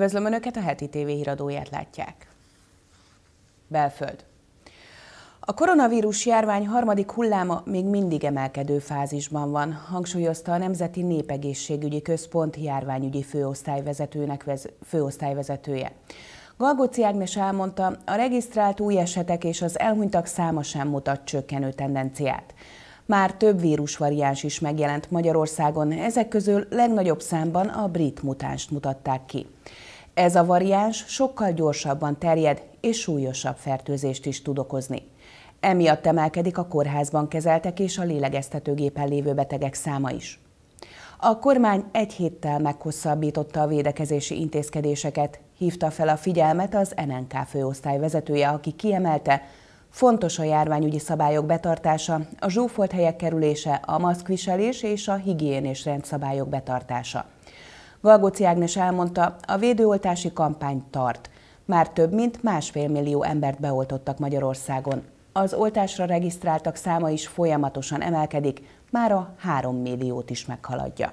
Üdvözlöm Önöket, a heti TV híradóját látják. Belföld. A koronavírus járvány harmadik hulláma még mindig emelkedő fázisban van, hangsúlyozta a Nemzeti Népegészségügyi Központ járványügyi főosztályvezetőnek vez, főosztályvezetője. Galgóci Ágnes elmondta, a regisztrált új esetek és az elhunytak száma sem mutat csökkenő tendenciát. Már több vírusvariáns is megjelent Magyarországon, ezek közül legnagyobb számban a brit mutást mutatták ki. Ez a variáns sokkal gyorsabban terjed és súlyosabb fertőzést is tud okozni. Emiatt emelkedik a kórházban kezeltek és a lélegeztetőgépen lévő betegek száma is. A kormány egy héttel meghosszabbította a védekezési intézkedéseket, hívta fel a figyelmet az NNK főosztály vezetője, aki kiemelte, fontos a járványügyi szabályok betartása, a zsúfolt helyek kerülése, a maszkviselés és a higiénés rendszabályok betartása. Valgóci Ágnes elmondta, a védőoltási kampány tart. Már több mint másfél millió embert beoltottak Magyarországon. Az oltásra regisztráltak száma is folyamatosan emelkedik, már a három milliót is meghaladja.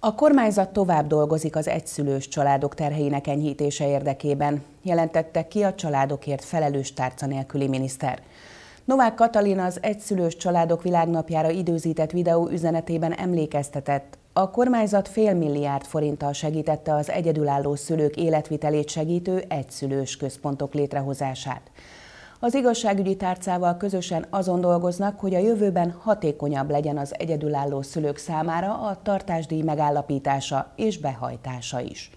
A kormányzat tovább dolgozik az egyszülős családok terheinek enyhítése érdekében, jelentette ki a családokért felelős tárca nélküli miniszter. Novák Katalin az Egyszülős Családok Világnapjára időzített videó üzenetében emlékeztetett. A kormányzat fél milliárd forinttal segítette az egyedülálló szülők életvitelét segítő egyszülős központok létrehozását. Az igazságügyi tárcával közösen azon dolgoznak, hogy a jövőben hatékonyabb legyen az egyedülálló szülők számára a tartásdíj megállapítása és behajtása is.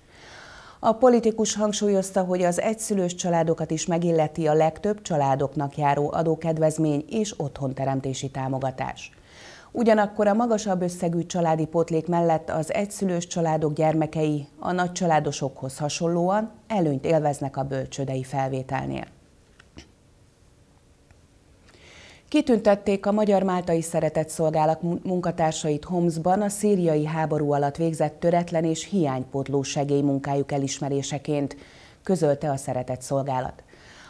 A politikus hangsúlyozta, hogy az egyszülős családokat is megilleti a legtöbb családoknak járó adókedvezmény és otthonteremtési támogatás. Ugyanakkor a magasabb összegű családi pótlék mellett az egyszülős családok gyermekei a nagycsaládosokhoz hasonlóan előnyt élveznek a bölcsödei felvételnél. Kitüntették a Magyar-Máltai Szeretetszolgálat munkatársait Homszban a szíriai háború alatt végzett töretlen és hiánypótló segélymunkájuk elismeréseként, közölte a Szeretetszolgálat.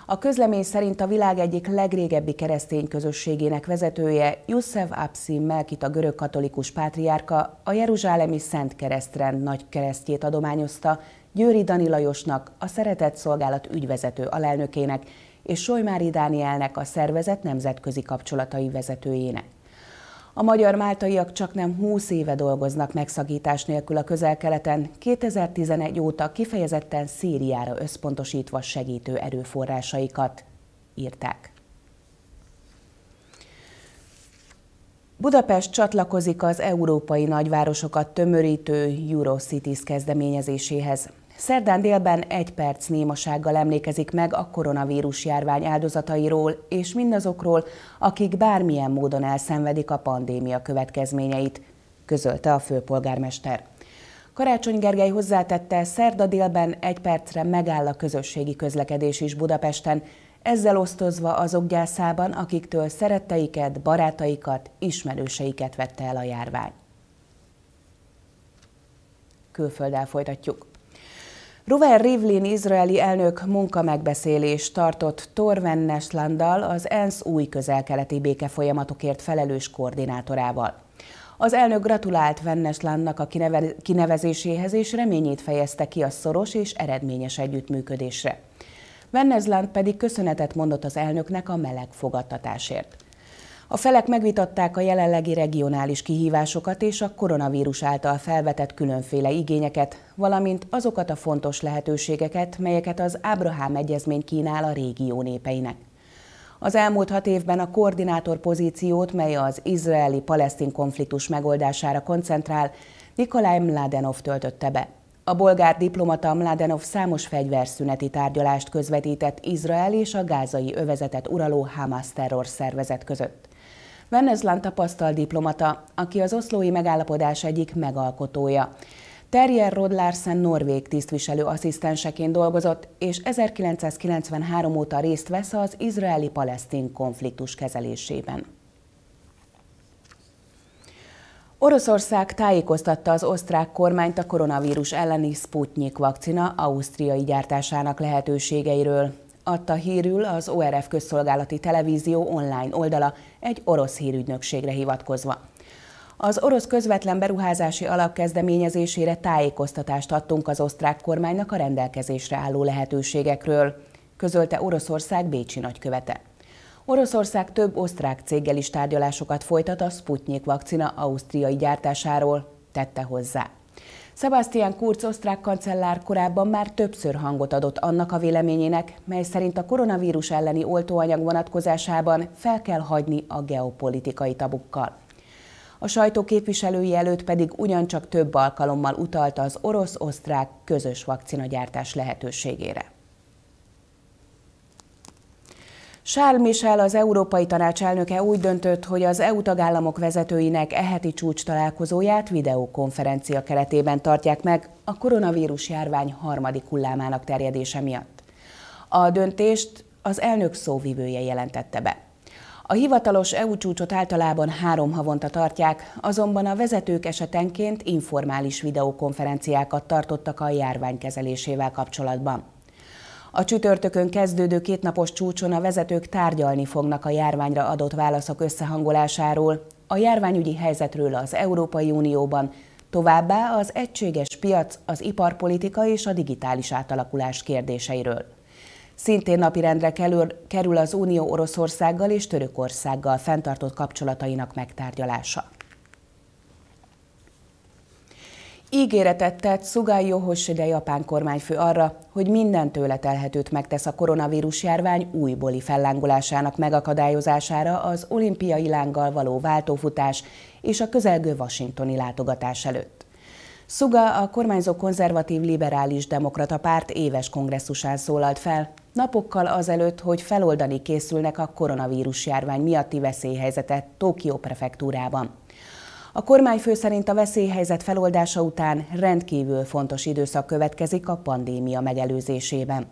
A közlemény szerint a világ egyik legrégebbi keresztény közösségének vezetője, Jussef Abszim Melkita görög katolikus pátriárka a Jeruzsálemi Szent Keresztrend nagy keresztjét adományozta Győri Dani Lajosnak, a Szeretett Szolgálat ügyvezető alelnökének és Solymári Dánielnek a szervezet nemzetközi kapcsolatai vezetőjének. A magyar máltaiak csak nem 20 éve dolgoznak megszakítás nélkül a közelkeleten, 2011 óta kifejezetten Szíriára összpontosítva segítő erőforrásaikat, írták. Budapest csatlakozik az európai nagyvárosokat tömörítő Eurocities kezdeményezéséhez. Szerdán délben egy perc némasággal emlékezik meg a koronavírus járvány áldozatairól és mindazokról, akik bármilyen módon elszenvedik a pandémia következményeit, közölte a főpolgármester. Karácsony Gergely hozzátette, szerda délben egy percre megáll a közösségi közlekedés is Budapesten, ezzel osztozva azok gyászában, akiktől szeretteiket, barátaikat, ismerőseiket vette el a járvány. Külfölddel folytatjuk. Ruven Rivlin izraeli elnök munkamegbeszélést tartott Torven Neslandal, az ENSZ új közelkeleti békefolyamatokért felelős koordinátorával. Az elnök gratulált Venneslandnak a kinevezéséhez és reményét fejezte ki a szoros és eredményes együttműködésre. Vennesland pedig köszönetet mondott az elnöknek a meleg fogadtatásért. A felek megvitatták a jelenlegi regionális kihívásokat és a koronavírus által felvetett különféle igényeket, valamint azokat a fontos lehetőségeket, melyeket az Ábrahám Egyezmény kínál a régió népeinek. Az elmúlt hat évben a koordinátor pozíciót, mely az izraeli-palesztin konfliktus megoldására koncentrál, Nikolaj Mladenov töltötte be. A bolgár diplomata Mladenov számos fegyverszüneti tárgyalást közvetített Izrael és a gázai övezetet uraló Hamas terror szervezet között. Venezlán tapasztal diplomata, aki az oszlói megállapodás egyik megalkotója. Terjer Rod Larsen norvég tisztviselő asszisztenseként dolgozott, és 1993 óta részt vesz az izraeli-palesztin konfliktus kezelésében. Oroszország tájékoztatta az osztrák kormányt a koronavírus elleni Sputnik vakcina ausztriai gyártásának lehetőségeiről adta hírül az ORF közszolgálati televízió online oldala egy orosz hírügynökségre hivatkozva. Az orosz közvetlen beruházási alap kezdeményezésére tájékoztatást adtunk az osztrák kormánynak a rendelkezésre álló lehetőségekről, közölte Oroszország Bécsi nagykövete. Oroszország több osztrák céggel is tárgyalásokat folytat a Sputnik vakcina ausztriai gyártásáról, tette hozzá. Sebastian Kurz osztrák kancellár korábban már többször hangot adott annak a véleményének, mely szerint a koronavírus elleni oltóanyag vonatkozásában fel kell hagyni a geopolitikai tabukkal. A sajtó képviselői előtt pedig ugyancsak több alkalommal utalta az orosz-osztrák közös vakcinagyártás lehetőségére. Charles Michel, az Európai Tanács elnöke úgy döntött, hogy az EU tagállamok vezetőinek eheti csúcs találkozóját videokonferencia keretében tartják meg a koronavírus járvány harmadik hullámának terjedése miatt. A döntést az elnök szóvivője jelentette be. A hivatalos EU csúcsot általában három havonta tartják, azonban a vezetők esetenként informális videokonferenciákat tartottak a járvány kezelésével kapcsolatban. A csütörtökön kezdődő kétnapos csúcson a vezetők tárgyalni fognak a járványra adott válaszok összehangolásáról, a járványügyi helyzetről az Európai Unióban, továbbá az egységes piac, az iparpolitika és a digitális átalakulás kérdéseiről. Szintén napirendre kerül az Unió Oroszországgal és Törökországgal fenntartott kapcsolatainak megtárgyalása. Ígéretet tett Sugai Yohoshide japán kormányfő arra, hogy minden tőle telhetőt megtesz a koronavírus járvány újbóli fellángolásának megakadályozására az olimpiai lánggal való váltófutás és a közelgő washingtoni látogatás előtt. Suga a kormányzó konzervatív liberális demokrata párt éves kongresszusán szólalt fel, napokkal azelőtt, hogy feloldani készülnek a koronavírus járvány miatti veszélyhelyzetet Tokió prefektúrában. A kormányfő szerint a veszélyhelyzet feloldása után rendkívül fontos időszak következik a pandémia megelőzésében.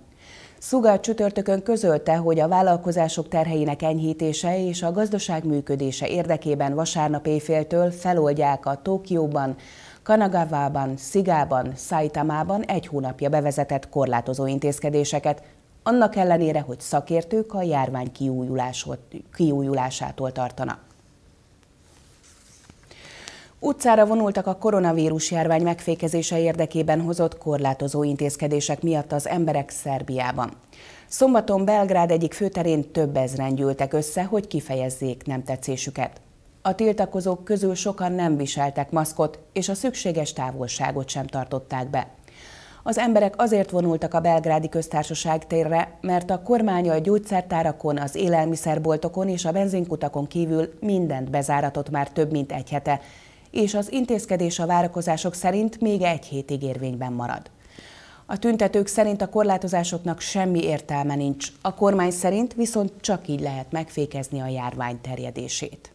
Szuga csütörtökön közölte, hogy a vállalkozások terheinek enyhítése és a gazdaság működése érdekében vasárnap éjféltől feloldják a Tokióban, Kanagawában, Szigában, Saitamában egy hónapja bevezetett korlátozó intézkedéseket, annak ellenére, hogy szakértők a járvány kiújulásától tartanak. Utcára vonultak a koronavírus járvány megfékezése érdekében hozott korlátozó intézkedések miatt az emberek Szerbiában. Szombaton Belgrád egyik főterén több ezren gyűltek össze, hogy kifejezzék nem tetszésüket. A tiltakozók közül sokan nem viseltek maszkot, és a szükséges távolságot sem tartották be. Az emberek azért vonultak a belgrádi köztársaság térre, mert a kormánya a gyógyszertárakon, az élelmiszerboltokon és a benzinkutakon kívül mindent bezáratott már több mint egy hete, és az intézkedés a várakozások szerint még egy hétig érvényben marad. A tüntetők szerint a korlátozásoknak semmi értelme nincs, a kormány szerint viszont csak így lehet megfékezni a járvány terjedését.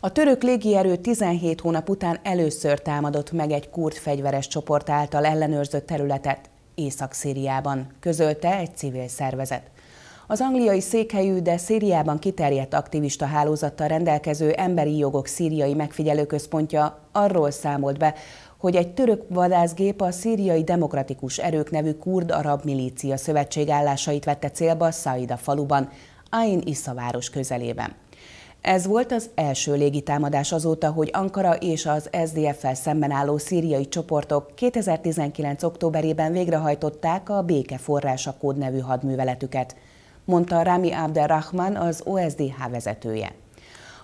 A török légierő 17 hónap után először támadott meg egy kurd fegyveres csoport által ellenőrzött területet Észak-Szíriában, közölte egy civil szervezet. Az angliai székhelyű, de Szíriában kiterjedt aktivista hálózattal rendelkező emberi jogok szíriai megfigyelőközpontja arról számolt be, hogy egy török vadászgép a szíriai demokratikus erők nevű kurd-arab milícia szövetség állásait vette célba Szaida faluban, Ain Issa város közelében. Ez volt az első légitámadás azóta, hogy Ankara és az SDF-fel szemben álló szíriai csoportok 2019. októberében végrehajtották a Béke Forrása kód nevű hadműveletüket mondta Rami Abderrahman, az OSDH vezetője.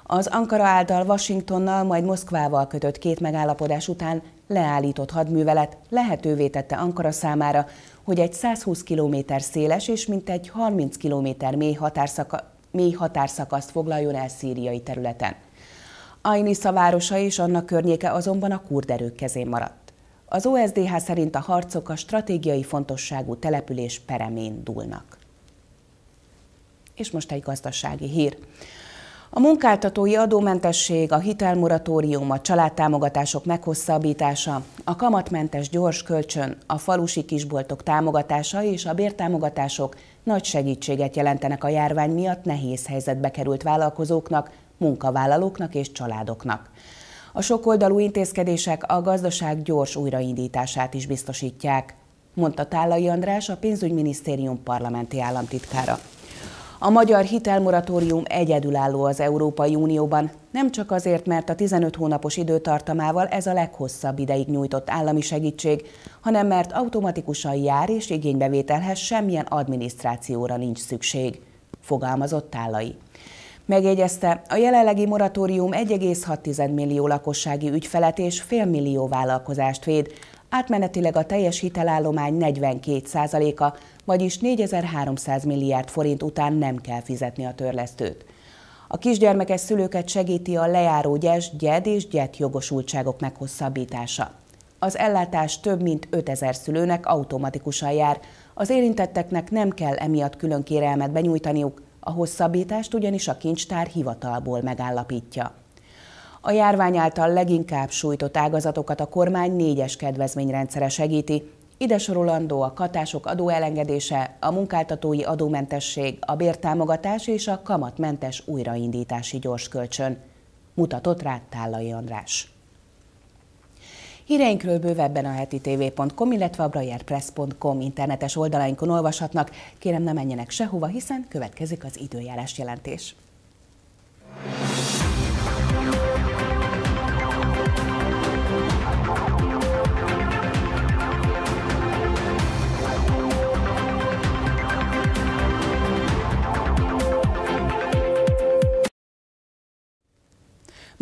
Az Ankara által Washingtonnal, majd Moszkvával kötött két megállapodás után leállított hadművelet lehetővé tette Ankara számára, hogy egy 120 km széles és mintegy 30 km mély, határszaka, mély határszakaszt foglaljon el szíriai területen. Ainisza városa és annak környéke azonban a kurderők kezén maradt. Az OSDH szerint a harcok a stratégiai fontosságú település peremén dúlnak és most egy gazdasági hír. A munkáltatói adómentesség, a hitelmoratórium, a családtámogatások meghosszabbítása, a kamatmentes gyors kölcsön, a falusi kisboltok támogatása és a bértámogatások nagy segítséget jelentenek a járvány miatt nehéz helyzetbe került vállalkozóknak, munkavállalóknak és családoknak. A sokoldalú intézkedések a gazdaság gyors újraindítását is biztosítják, mondta Tálai András, a pénzügyminisztérium parlamenti államtitkára. A magyar hitelmoratórium egyedülálló az Európai Unióban, nem csak azért, mert a 15 hónapos időtartamával ez a leghosszabb ideig nyújtott állami segítség, hanem mert automatikusan jár és igénybevételhez semmilyen adminisztrációra nincs szükség, fogalmazott Tálai. Megjegyezte, a jelenlegi moratórium 1,6 millió lakossági ügyfelet és fél millió vállalkozást véd, átmenetileg a teljes hitelállomány 42%-a, vagyis 4300 milliárd forint után nem kell fizetni a törlesztőt. A kisgyermekes szülőket segíti a lejáró gyes, gyed és gyet jogosultságok meghosszabbítása. Az ellátás több mint 5000 szülőnek automatikusan jár, az érintetteknek nem kell emiatt külön kérelmet benyújtaniuk, a hosszabbítást ugyanis a kincstár hivatalból megállapítja. A járvány által leginkább sújtott ágazatokat a kormány négyes kedvezményrendszere segíti, ide sorolandó a katások adóelengedése, a munkáltatói adómentesség, a bértámogatás és a kamatmentes újraindítási gyorskölcsön. Mutatott rá Tállai András. Híreinkről bővebben a heti tv.com, illetve a brajerpress.com internetes oldalainkon olvashatnak. Kérem ne menjenek sehova, hiszen következik az időjárás jelentés.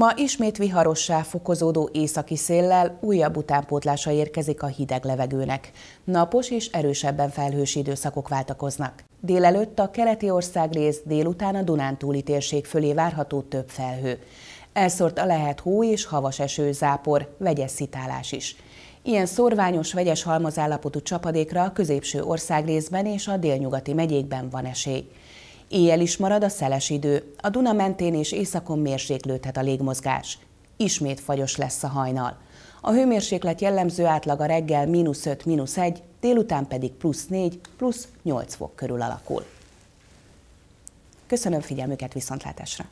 Ma ismét viharossá fokozódó északi széllel újabb utánpótlása érkezik a hideg levegőnek. Napos és erősebben felhős időszakok váltakoznak. Délelőtt a keleti országrész, délután a Dunántúli térség fölé várható több felhő. a lehet hó és havas eső, zápor, vegyes szitálás is. Ilyen szorványos, vegyes halmazállapotú csapadékra a középső részben és a délnyugati megyékben van esély. Éjjel is marad a szeles idő, a Duna mentén és északon mérséklődhet a légmozgás. Ismét fagyos lesz a hajnal. A hőmérséklet jellemző átlaga reggel mínusz 5, mínusz 1, délután pedig plusz 4, plusz 8 fok körül alakul. Köszönöm figyelmüket viszontlátásra!